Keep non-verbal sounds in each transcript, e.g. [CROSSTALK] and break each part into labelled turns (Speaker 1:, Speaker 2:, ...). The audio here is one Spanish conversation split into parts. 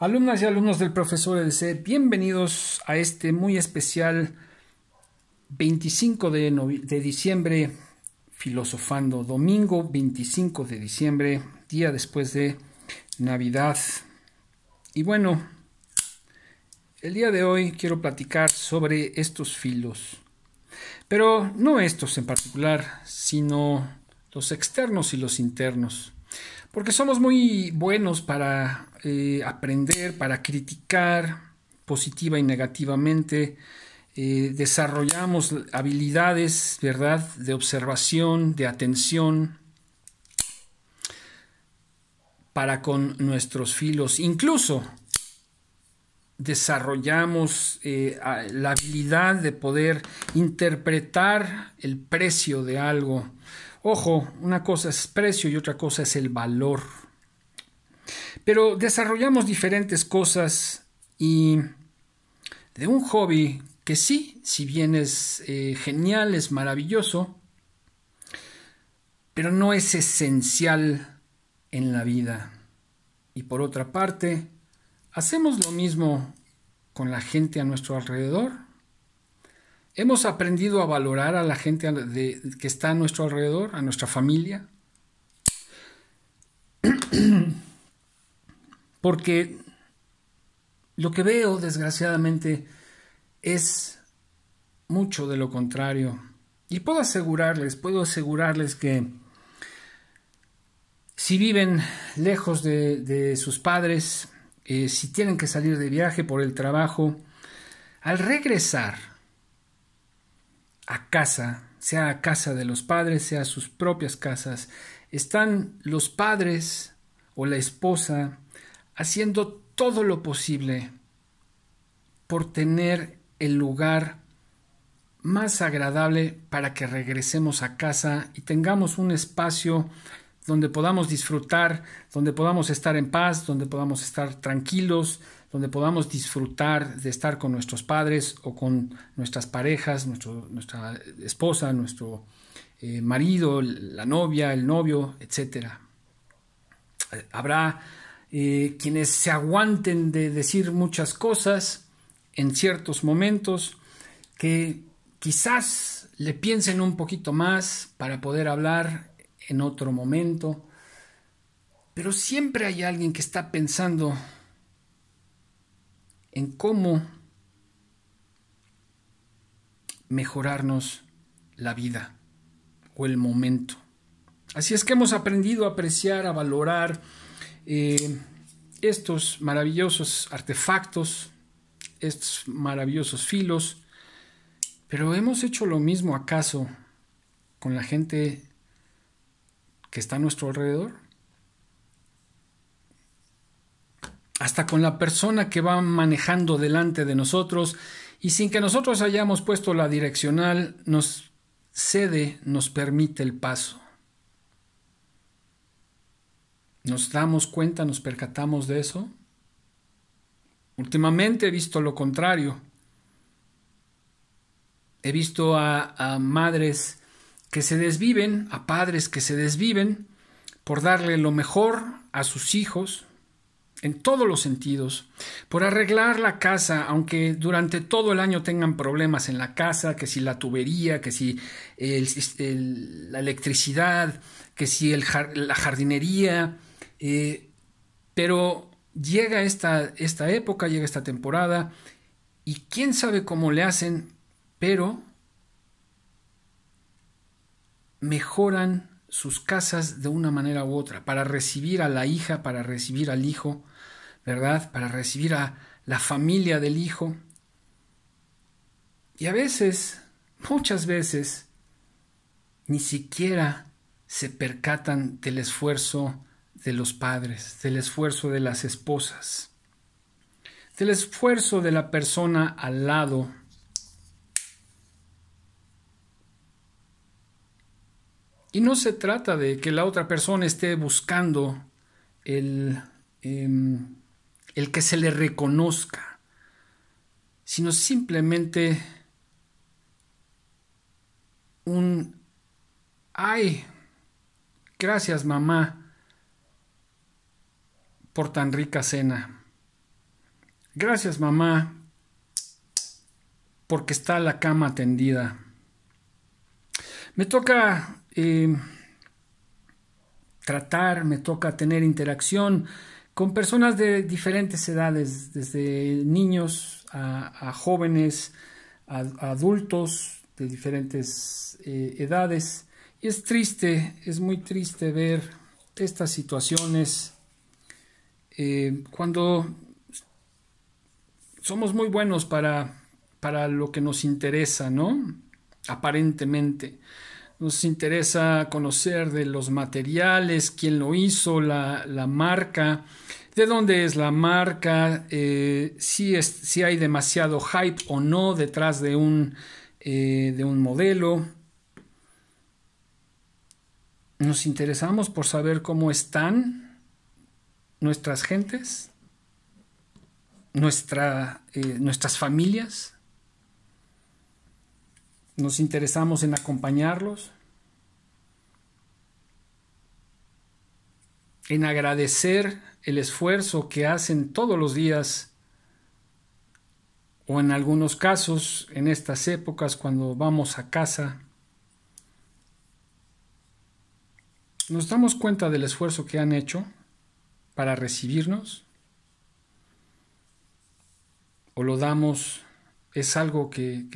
Speaker 1: Alumnas y alumnos del profesor EDC, bienvenidos a este muy especial 25 de, de, diciembre, filosofando, domingo 25 de diciembre, día después de Navidad. Y bueno, el día de hoy quiero platicar sobre estos filos, pero no estos en particular, sino los externos y los internos. Porque somos muy buenos para eh, aprender, para criticar positiva y negativamente. Eh, desarrollamos habilidades, ¿verdad? De observación, de atención para con nuestros filos. Incluso desarrollamos eh, la habilidad de poder interpretar el precio de algo Ojo, una cosa es precio y otra cosa es el valor. Pero desarrollamos diferentes cosas y de un hobby que sí, si bien es eh, genial, es maravilloso, pero no es esencial en la vida. Y por otra parte, hacemos lo mismo con la gente a nuestro alrededor Hemos aprendido a valorar a la gente que está a nuestro alrededor, a nuestra familia. [CLEARS THROAT] Porque lo que veo, desgraciadamente, es mucho de lo contrario. Y puedo asegurarles, puedo asegurarles que si viven lejos de, sus padres, eh, si tienen que salir de viaje por el trabajo, al regresar, a casa, sea a casa de los padres, sea a sus propias casas, están los padres o la esposa haciendo todo lo posible por tener el lugar más agradable para que regresemos a casa y tengamos un espacio donde podamos disfrutar, donde podamos estar en paz, donde podamos estar tranquilos, donde podamos disfrutar de estar con nuestros padres o con nuestras parejas, nuestra esposa, nuestro eh, marido, la novia, el novio, etc. Eh, habrá eh, quienes se aguanten de decir muchas cosas en ciertos momentos que quizás le piensen un poquito más para poder hablar en otro momento, pero siempre hay alguien que está pensando en cómo mejorarnos la vida o el momento. Así es que hemos aprendido a apreciar, a valorar eh, estos maravillosos artefactos, estos maravillosos filos, pero hemos hecho lo mismo acaso con la gente que está a nuestro alrededor. hasta con la persona que va manejando delante de nosotros y sin que nosotros hayamos puesto la direccional, nos cede, nos permite el paso. ¿Nos damos cuenta, nos percatamos de eso? Últimamente he visto lo contrario. He visto a, a madres que se desviven, a padres que se desviven por darle lo mejor a sus hijos, en todos los sentidos, por arreglar la casa, aunque durante todo el año tengan problemas en la casa, que si la tubería, que si la electricidad, que si la jardinería, eh, pero llega esta, esta época, llega esta temporada, y quién sabe cómo le hacen, pero mejoran sus casas de una manera u otra, para recibir a la hija, para recibir al hijo, ¿verdad? Para recibir a la familia del Hijo. Y a veces, muchas veces, ni siquiera se percatan del esfuerzo de los padres, del esfuerzo de las esposas, del esfuerzo de la persona al lado. Y no se trata de que la otra persona esté buscando el... Em, el que se le reconozca, sino simplemente un ay, gracias mamá por tan rica cena. Gracias mamá porque está la cama tendida. Me toca eh, tratar, me toca tener interacción, con personas de diferentes edades, desde niños a, jóvenes, a, adultos de diferentes eh, edades. Y es triste, es muy triste ver estas situaciones eh, cuando somos muy buenos para, para lo que nos interesa, ¿no? Aparentemente. Nos interesa conocer de los materiales, quién lo hizo, la, marca, de dónde es la marca, eh, si, si, hay demasiado hype o no detrás de un, eh, de un modelo. Nos interesamos por saber cómo están nuestras gentes, nuestra, eh, nuestras familias. Nos interesamos en acompañarlos, en agradecer el esfuerzo que hacen todos los días o en algunos casos en estas épocas cuando vamos a casa. nos damos cuenta del esfuerzo que han hecho para recibirnos o lo damos, es algo que,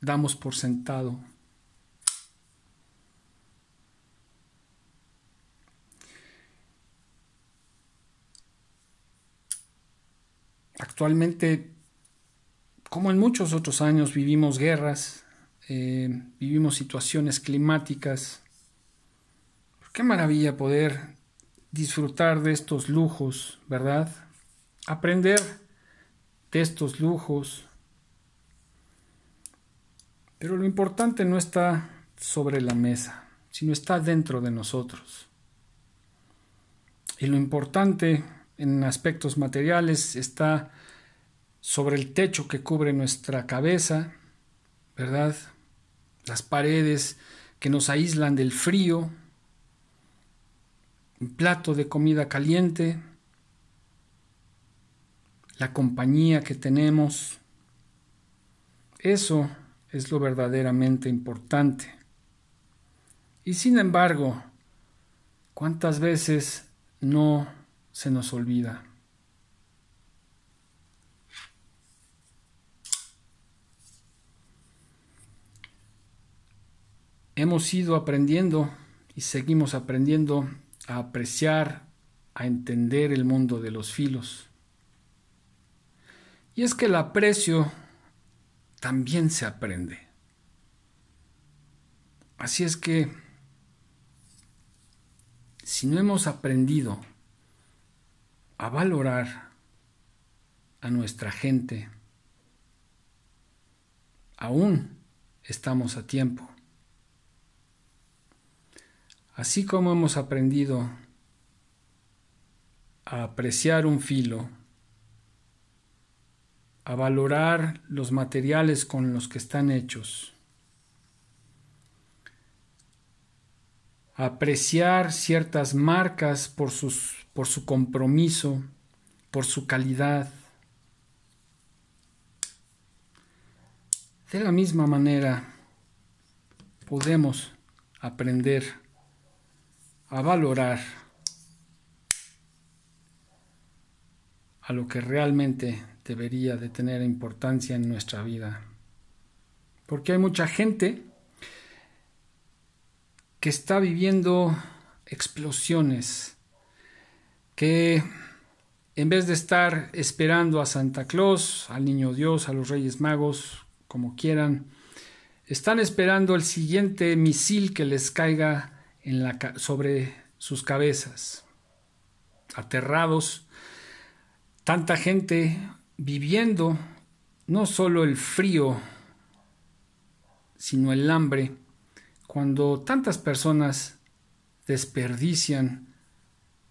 Speaker 1: damos por sentado. Actualmente, como en muchos otros años, vivimos guerras, eh, vivimos situaciones climáticas. Qué maravilla poder disfrutar de estos lujos, ¿verdad? Aprender de estos lujos, pero lo importante no está sobre la mesa, sino está dentro de nosotros. Y lo importante en aspectos materiales está sobre el techo que cubre nuestra cabeza, ¿verdad? Las paredes que nos aíslan del frío, un plato de comida caliente, la compañía que tenemos. Eso es lo verdaderamente importante. Y sin embargo, ¿cuántas veces no se nos olvida? Hemos ido aprendiendo y seguimos aprendiendo a apreciar, a entender el mundo de los filos. Y es que el aprecio también se aprende. Así es que, si no hemos aprendido a valorar a nuestra gente, aún estamos a tiempo. Así como hemos aprendido a apreciar un filo, a valorar los materiales con los que están hechos, apreciar ciertas marcas por, sus, por su compromiso, por su calidad. De la misma manera, podemos aprender a valorar a lo que realmente debería de tener importancia en nuestra vida. Porque hay mucha gente que está viviendo explosiones, que en vez de estar esperando a Santa Claus, al Niño Dios, a los Reyes Magos, como quieran, están esperando el siguiente misil que les caiga en la sobre sus cabezas. Aterrados, tanta gente viviendo no solo el frío, sino el hambre, cuando tantas personas desperdician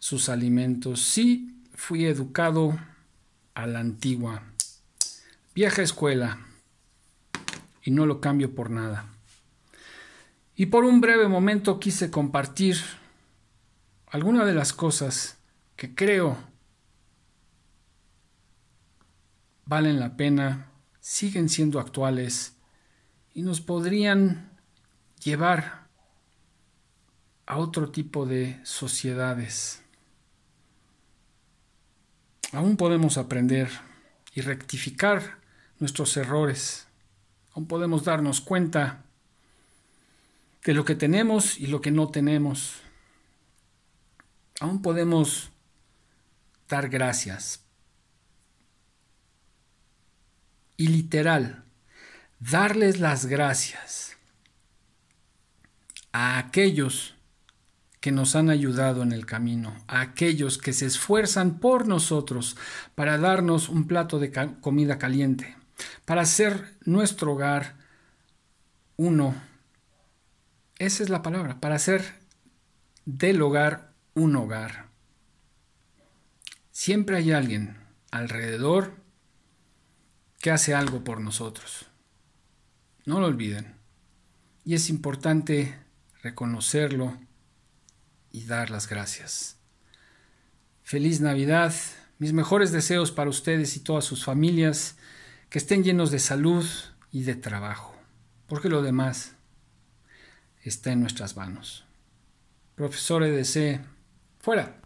Speaker 1: sus alimentos. Sí, fui educado a la antigua, vieja escuela, y no lo cambio por nada. Y por un breve momento quise compartir algunas de las cosas que creo valen la pena, siguen siendo actuales y nos podrían llevar a otro tipo de sociedades. Aún podemos aprender y rectificar nuestros errores. Aún podemos darnos cuenta de lo que tenemos y lo que no tenemos. Aún podemos dar gracias y literal, darles las gracias a aquellos que nos han ayudado en el camino, a aquellos que se esfuerzan por nosotros para darnos un plato de comida caliente, para hacer nuestro hogar uno. Esa es la palabra, para hacer del hogar un hogar. Siempre hay alguien alrededor que hace algo por nosotros. No lo olviden. Y es importante reconocerlo y dar las gracias. Feliz Navidad. Mis mejores deseos para ustedes y todas sus familias. Que estén llenos de salud y de trabajo. Porque lo demás está en nuestras manos. Profesor EDC, fuera.